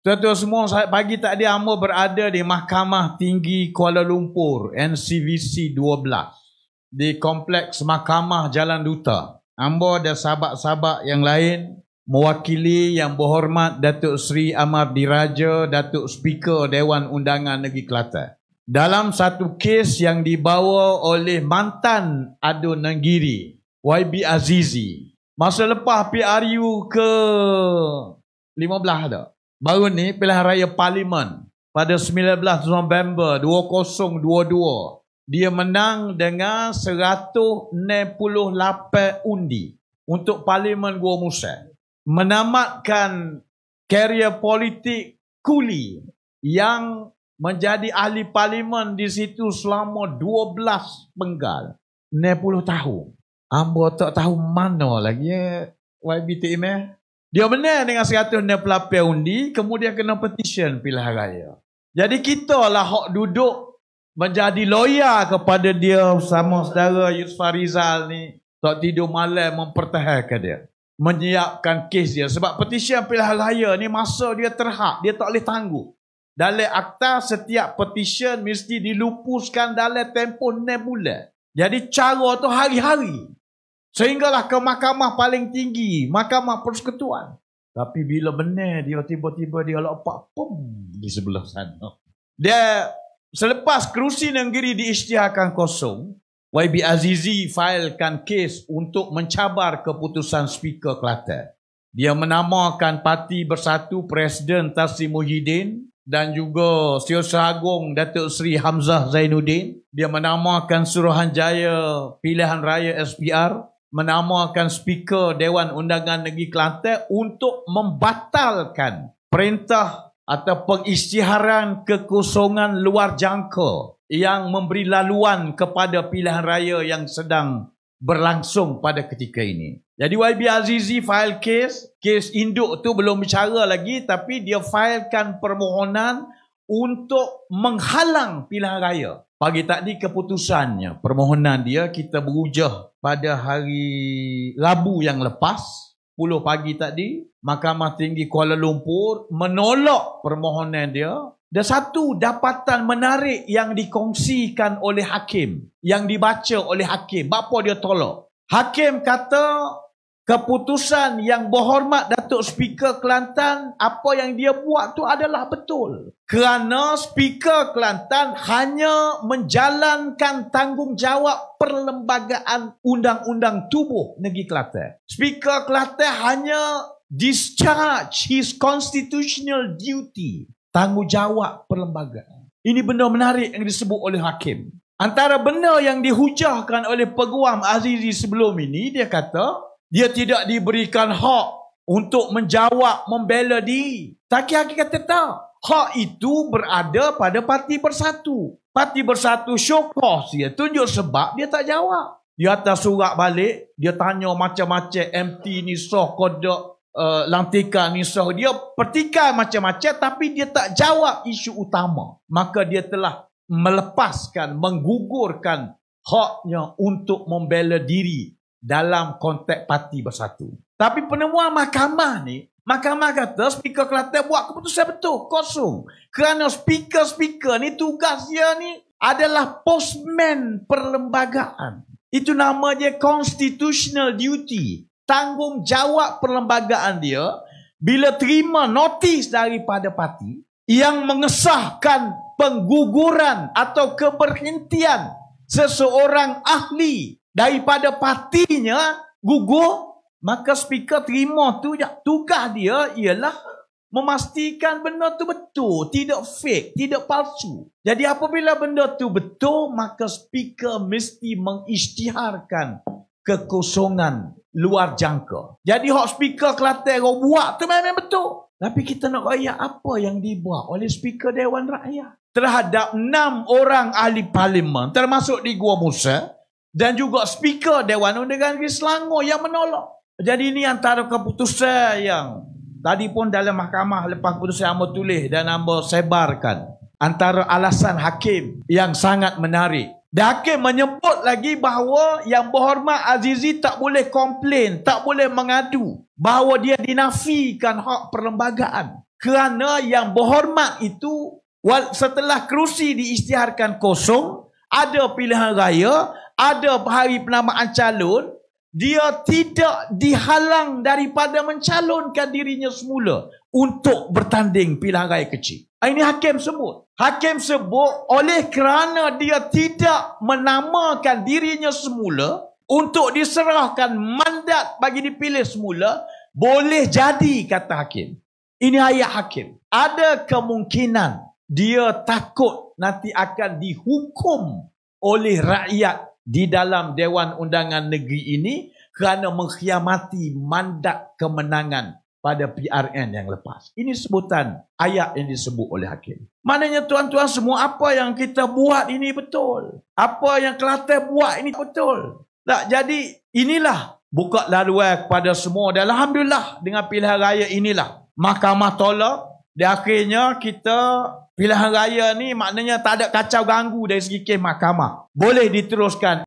Tuan-tuan semua, pagi tak tadi Amor berada di Mahkamah Tinggi Kuala Lumpur, NCVC 12. Di Kompleks Mahkamah Jalan Duta. Amor dan sahabat-sahabat yang lain mewakili yang berhormat Datuk Seri Amar Diraja, Datuk Speaker Dewan Undangan Negeri Kelantan. Dalam satu kes yang dibawa oleh mantan adun negeri YB Azizi. Masa lepas PRU ke 15 tak? Baru ni pilihan raya parlimen pada 19 November 2022. Dia menang dengan 168 undi untuk parlimen Gua Musa. Menamatkan karier politik kuli yang menjadi ahli parlimen di situ selama 12 penggal. 60 tahun. Ambo tak tahu mana lagi YB TM eh. Dia menang dengan 168 undi, kemudian kena petition pilihan raya. Jadi kita lah hak duduk menjadi loya kepada dia sama saudara Yusuf Rizal ni. Tak tidur malam mempertahankan dia. Menyiapkan kes dia. Sebab petition pilihan raya ni masa dia terhak. Dia tak boleh tangguh. Dalam akta setiap petition mesti dilupuskan dalam tempoh 6 bulan. Jadi cara tu hari-hari. Sehinggalah ke mahkamah paling tinggi, mahkamah persekutuan. Tapi bila benar dia tiba-tiba dia lepak pum di sebelah sana. Dia selepas kerusi negeri diisytiharkan kosong, YB Azizi failkan kes untuk mencabar keputusan speaker Kelate. Dia menamakan parti bersatu Presiden Tasri Muhyiddin dan juga Siosa Agong Datuk Seri Hamzah Zainuddin. Dia menamakan Suruhanjaya Pilihan Raya SPR menamakan speaker Dewan Undangan Negeri Kelantan untuk membatalkan perintah atau pengisytiharan kekosongan luar jangka yang memberi laluan kepada pilihan raya yang sedang berlangsung pada ketika ini. Jadi YB Azizi file case, case induk tu belum bicara lagi tapi dia filekan permohonan untuk menghalang pilihan raya. Pagi tadi keputusannya, permohonan dia kita berujah pada hari Labu yang lepas, 10 pagi tadi, Mahkamah Tinggi Kuala Lumpur menolak permohonan dia. Dan satu dapatan menarik yang dikongsikan oleh hakim, yang dibaca oleh hakim, bapa dia tolak. Hakim kata keputusan yang berhormat Datuk Speaker Kelantan apa yang dia buat tu adalah betul kerana Speaker Kelantan hanya menjalankan tanggungjawab perlembagaan undang-undang tubuh negeri Kelantan Speaker Kelantan hanya discharge his constitutional duty tanggungjawab perlembagaan ini benda menarik yang disebut oleh hakim antara benda yang dihujahkan oleh peguam Azizi sebelum ini dia kata dia tidak diberikan hak untuk menjawab membela diri. Tapi hakikat kata tak. Hak itu berada pada parti bersatu. Parti bersatu syokoh dia tunjuk sebab dia tak jawab. Di atas surat balik, dia tanya macam-macam MT ni soh kodok uh, lantikan ni soh. Dia pertikai macam-macam tapi dia tak jawab isu utama. Maka dia telah melepaskan, menggugurkan haknya untuk membela diri dalam konteks parti bersatu. Tapi penemuan mahkamah ni, mahkamah kata speaker Kelantan buat keputusan betul, kosong. Kerana speaker-speaker ni tugas dia ni adalah postman perlembagaan. Itu nama dia constitutional duty. Tanggungjawab perlembagaan dia bila terima notis daripada parti yang mengesahkan pengguguran atau keberhentian seseorang ahli daripada partinya gugur, maka speaker terima tu je. Tugas dia ialah memastikan benda tu betul, tidak fake, tidak palsu. Jadi apabila benda tu betul, maka speaker mesti mengisytiharkan kekosongan luar jangka. Jadi hot speaker Kelantan kau buat tu memang betul. Tapi kita nak raya apa yang dibuat oleh speaker Dewan Rakyat terhadap enam orang ahli parlimen termasuk di Gua Musa dan juga speaker Dewan Undangan Negeri Selangor yang menolak. Jadi ini antara keputusan yang tadi pun dalam mahkamah lepas keputusan yang tulis dan amba sebarkan antara alasan hakim yang sangat menarik. Dan hakim menyebut lagi bahawa yang berhormat Azizi tak boleh komplain, tak boleh mengadu bahawa dia dinafikan hak perlembagaan. Kerana yang berhormat itu setelah kerusi diisytiharkan kosong, ada pilihan raya, ada hari penamaan calon, dia tidak dihalang daripada mencalonkan dirinya semula untuk bertanding pilihan raya kecil. Ah, ini hakim sebut. Hakim sebut oleh kerana dia tidak menamakan dirinya semula untuk diserahkan mandat bagi dipilih semula, boleh jadi kata hakim. Ini ayat hakim. Ada kemungkinan dia takut nanti akan dihukum oleh rakyat di dalam Dewan Undangan Negeri ini kerana mengkhianati mandat kemenangan pada PRN yang lepas. Ini sebutan ayat yang disebut oleh hakim. Maknanya tuan-tuan semua apa yang kita buat ini betul. Apa yang Kelantan buat ini betul. Tak, jadi inilah buka laluan kepada semua. Dan Alhamdulillah dengan pilihan raya inilah. Mahkamah tolak. Dan akhirnya kita Pilihan raya ni maknanya tak ada kacau ganggu dari segi kes mahkamah. Boleh diteruskan.